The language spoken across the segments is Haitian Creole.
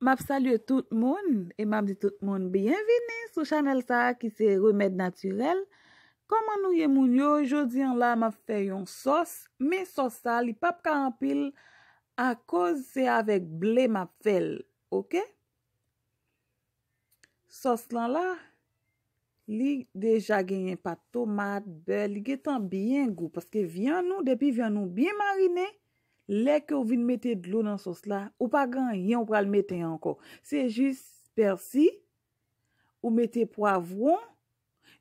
Mav salye tout moun, e mav di tout moun bienveni sou chanel sa ki se remèd naturel. Koman nou ye moun yo, jodi an la mav fè yon sos, me sos sa li pap ka ampil a koz se avèk blè mav fèl, ok? Sos lan la, li deja genyen pat tomat, bel, li getan bien gou, paske vyan nou, depi vyan nou bien marinè. Lè ke ou vin mette dlo nan sos la, ou pa gan yon pral mette yon anko. Se jis persi, ou mette poavron,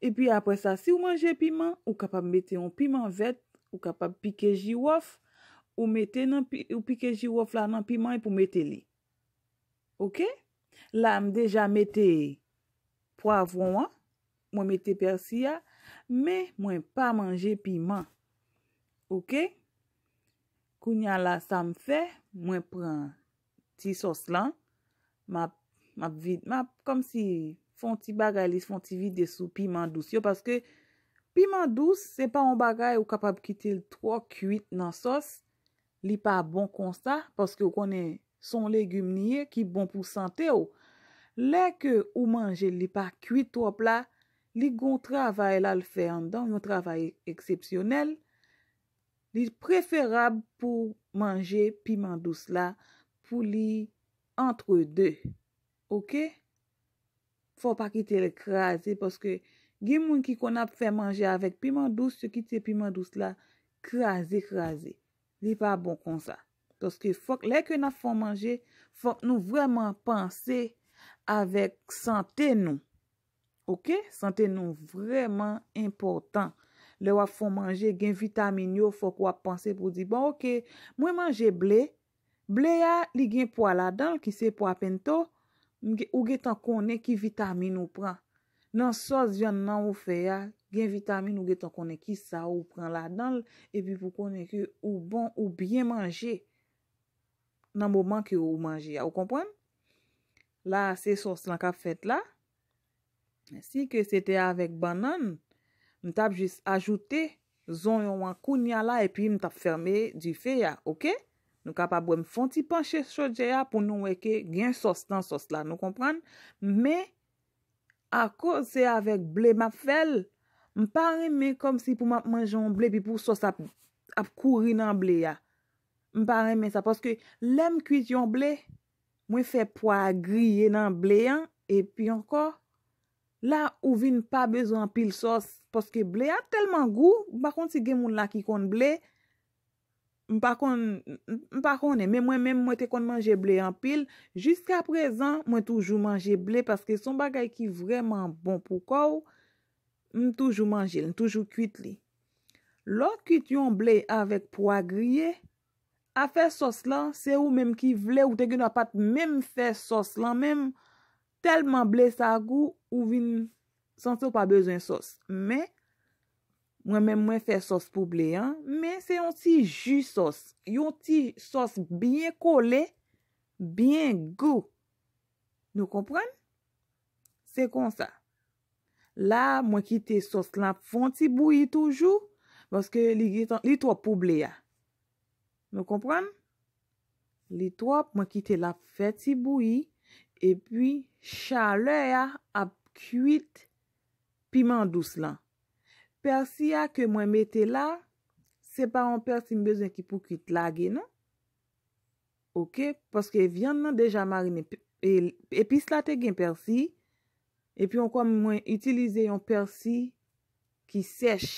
epi apre sa si ou manje piman, ou kapab mette yon piman vet, ou kapab pike jiwof, ou pike jiwof la nan piman e pou mette li. Ok? La m deja mette poavron, mwen mette persi ya, me mwen pa manje piman. Ok? Kou nyan la sa m fe, mwen pren ti sos lan, map vide, map kom si fon ti bagay lis, fon ti vide sou piment dous yo, paske piment dous se pa m bagay ou kapab kitil 3 kuit nan sos, li pa bon konsta, paske ou konen son legume nye ki bon pou sante ou. Le ke ou manje li pa kuit 3 pla, li goun travay la l fè an dan, yon travay eksepsyonel, Li preferab pou manje pimandous la pou li antre de. Ok? Fok pa ki te le krasi. Poske, gen moun ki kon ap fè manje avèk pimandous, se ki te pimandous la, krasi, krasi. Li pa bon kon sa. Poske, fok lèk yon ap fò manje, fok nou vreman panse avèk sante nou. Ok? Sante nou vreman importan. Le wap fon manje gen vitamine yo, fok wap panse pou di, bon, ok, mwen manje ble, ble ya li gen pou ala dal, ki se pou apen to, ou gen tan konen ki vitamine ou pran. Nan sos jan nan ou fe ya, gen vitamine ou gen tan konen ki sa ou pran ala dal, e pi pou konen ki ou bon ou bien manje, nan mouman ki ou manje ya, ou kompran? La, se sos lan ka fet la, si ke se te avek banan, M tap jis ajoute zon yon wakoun ya la e pi m tap ferme di fe ya, okey? Nou kap ap wè m fonti panche chodje ya pou nou wè ke gen sos tan sos la, nou kompran? Mè, akosè avèk ble map fel, m parè mè kom si pou m ap manjon ble pi pou sos ap kouri nan ble ya. M parè mè sa, poske lèm kuit yon ble, mwen fè pwa griye nan ble yan, e pi ankor, la ou vin pa bezon pil sos poske ble a telman gou bakon si gen moun la ki kon ble m pa kon m pa kon e, men mwen men mwen te kon manje ble an pil, jiska prezan mwen toujou manje ble, paske son bagay ki vreman bon pou kou m m'm toujou manje, m m'm toujou kuit li, lor kuit yon ble avek po a griye a fe sos lan, se ou menm ki vle ou te gen wapat menm fe sos lan, menm Telman blè sa gou ou vin sansou pa bezwen sos. Men, mwen men mwen fè sos pou blè an. Men, se yon ti ju sos. Yon ti sos byen kole, byen gou. Nou kompran? Se kon sa. La, mwen kite sos la fon ti boui toujou. Baske li twap pou blè ya. Nou kompran? Li twap mwen kite la fon ti boui. E pi chale ya ap kuit piment dous lan. Persi ya ke mwen mette la, se pa yon persi mbezen ki pou kuit lage nan. Ok, paske vyan nan deja marine. E pi slate gen persi, e pi yon kwa mwen itilize yon persi ki sech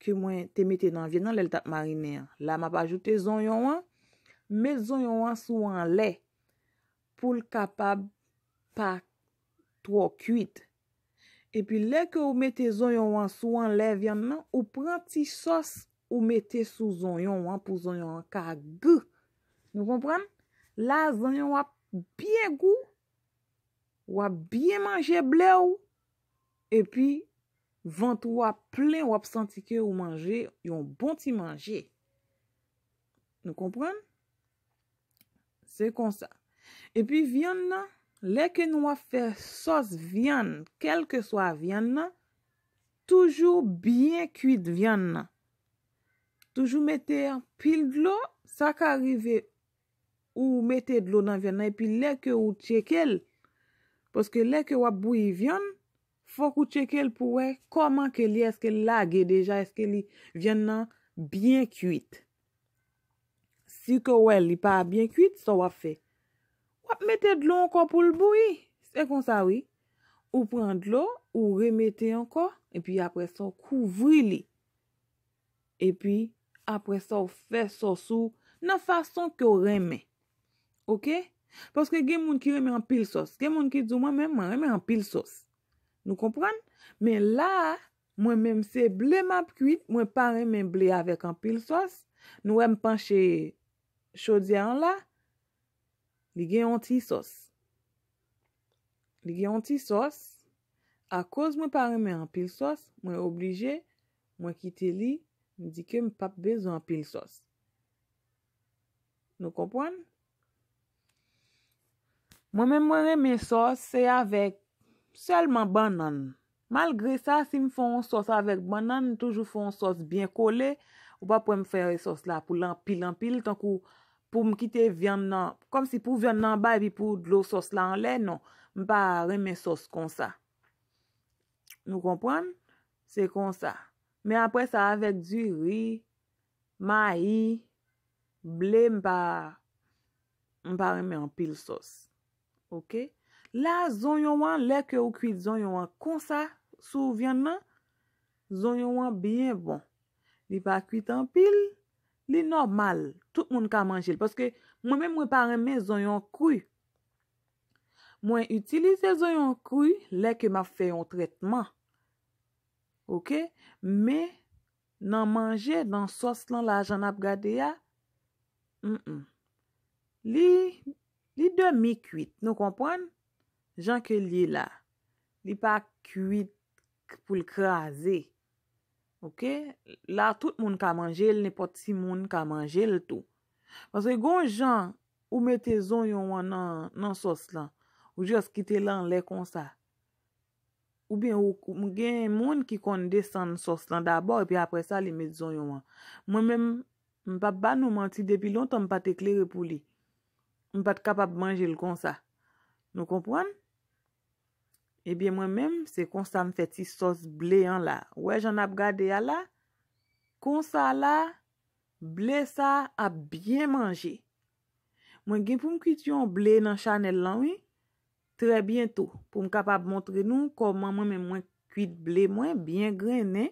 ke mwen te mette nan. Vyan nan lel tap marine. La mwa pa ajoute zon yon an, me zon yon an sou an ley. pou l kapab pa tro kuit. E pi leke ou mette zon yon wan sou an lev yaman, ou pran ti sos ou mette sou zon yon wan pou zon yon an ka ge. Nou kompran? La zon yon wap byen gou, wap byen manje ble ou, e pi vant wap plen wap santi ke ou manje yon bon ti manje. Nou kompran? Se kon sa. Epi vyan nan, leke nou wap fe sos vyan, kelke swa vyan nan, toujou byen kuit vyan nan. Toujou mette pil dlo, sa ka arrive ou mette dlo nan vyan nan. Epi leke ou tjekel, poske leke wap bouy vyan, fok ou tjekel pou wey, koman ke li eske lage deja, eske li vyan nan byen kuit. Si ke wey li pa byen kuit, so wap fe. Wap mette dlo ankon pou lboui. Se kon sa wii. Ou pren dlo, ou remette ankon. E pi apre sa ou kouvri li. E pi apre sa ou fe sosou nan fason ki ou reme. Ok? Paske gen moun ki reme an pil sos. Gen moun ki dzo mwen men, mwen reme an pil sos. Nou kompran? Men la, mwen menm se ble map kuit. Mwen pa reme ble avek an pil sos. Nou reme panche chodian la. li gen yon ti sos. Li gen yon ti sos, a koz mwen pa reme an pil sos, mwen oblije, mwen kite li, mwen di ke mwen pap bezo an pil sos. Nou kompon? Mwen memwere men sos, se avek selman banan. Malgre sa, si mwen foun sos avek banan, mwen toujou foun sos bien kole, ou pa pou mwen fere sos la pou l'an pil an pil, tankou, pou m kite viand nan, kom si pou viand nan ba, epi pou dlo sos lan le, non. M pa reme sos konsa. Nou kompwane? Se konsa. Me apwè sa avek di ri, mayi, ble, m pa, m pa reme an pil sos. Ok? La zon yonwan, lek yo kuit zon yonwan konsa, sou viand nan, zon yonwan byen bon. Li pa kuit an pil, Li normal, tout moun ka manjil. Paske mwen mwen mwen parem me zon yon kouy. Mwen utilize zon yon kouy le ke ma fe yon tretman. Ok? Me nan manjil nan sos lan la jan ap gade ya. M-m. Li demi kuit. Nou kompon? Jan ke li la. Li pa kuit pou l krasi. Ouke, la tout moun ka manjel, ne pot si moun ka manjel tou. Paswe, gon jan ou metè zon yon wan nan sos lan, ou jòs ki te lan lè kon sa. Ou ben, ou gen moun ki kon desan sos lan dabor, pi apre sa li metè zon yon wan. Mwen men, mwen pa ban ou manti depi lontan, mwen pa te kleri pou li. Mwen pa te kapap manjel kon sa. Nou kompwen? Ebyen mwen men, se konsa m fè ti sos blè an la. Ouè, jen ap gade a la. Konsa la, blè sa ap byen manje. Mwen gen pou m kuit yon blè nan chanel lan wè, tre bientou pou m kapab montre nou koman mwen mwen mwen kuit blè mwen, byen grenè,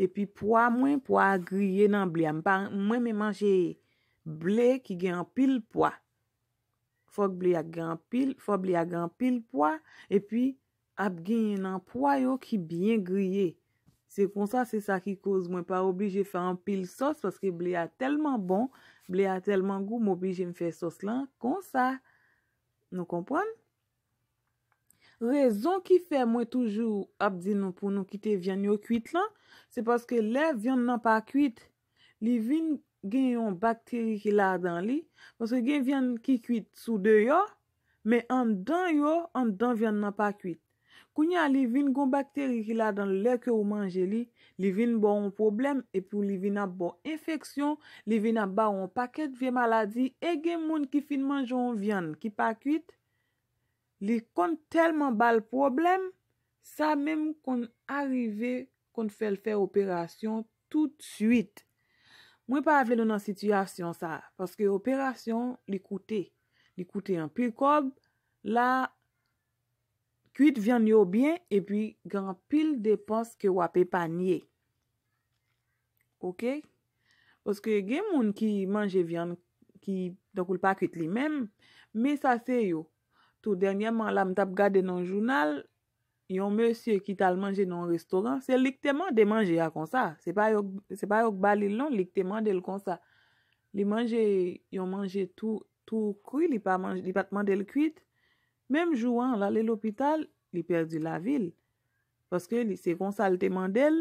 epi poa mwen, poa griye nan blè. Mwen mwen manje blè ki gen pil poa. Fok blè a gen pil, fok blè a gen pil poa, epi, ap gen yon anpwa yo ki byen griye. Se kon sa se sa ki koz mwen pa obi je fe anpil sos paske ble a telman bon, ble a telman gou mwen obi je mfe sos lan kon sa. Nou kompran? Rezon ki fe mwen toujou ap di nou pou nou kite vyan yo kwit lan, se paske le vyan nan pa kwit. Li vin gen yon bakteri ki la dan li, paske gen vyan ki kwit sou de yo, me an dan yo, an dan vyan nan pa kwit. Koun ya li vin gon bakteri ki la dan lèkè ou manje li, li vin bon problem, epi ou li vin abon infeksyon, li vin abon pakèk vye maladi, e gen moun ki fin manjoun vyan ki pakwit, li kon telman bal problem, sa mèm kon arive kon fel fè operasyon tout suite. Mwen pa avle non an sityasyon sa, paske operasyon li koute, li koute an, pi kòb la, Kuit vyan yo byen e pi gran pil depons ke wap e pa nye. Ok? Ose ke gen moun ki manje vyan ki dokoul pa kuit li menm, me sa se yo. Tou denyaman la m tap gade nan jounal, yon mersye ki tal manje nan restoran, se lik teman de manje a konsa. Se pa yon bali lon lik teman del konsa. Li manje, yon manje tou kri li pat manjel kuit, Mem jou an la li l'opital, li perdi la vil. Paske li se konsalte mandel.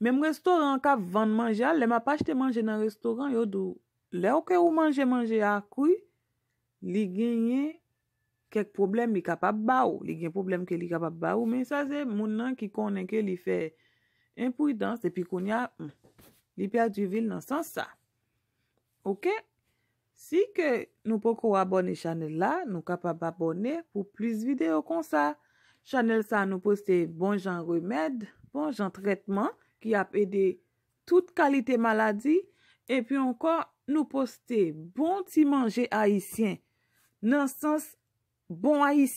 Mem restoran ka vande manja, le ma pa jte manje nan restoran yo do. Le ou ke ou manje manje a kou, li genye kek problem li kapap ba ou. Li genye problem ke li kapap ba ou. Men sa se moun nan ki konen ke li fe impouidans. Depi kon ya, hmm, li perdi vil nan san sa. Ok? Si ke nou pokou abone chanel la, nou kap ap abone pou plis videyo kon sa. Chanel sa nou poste bon jan remèd, bon jan tretman ki ap ede tout kalite maladi. E pi ankon nou poste bon ti manje haisyen nan sens bon haisyen.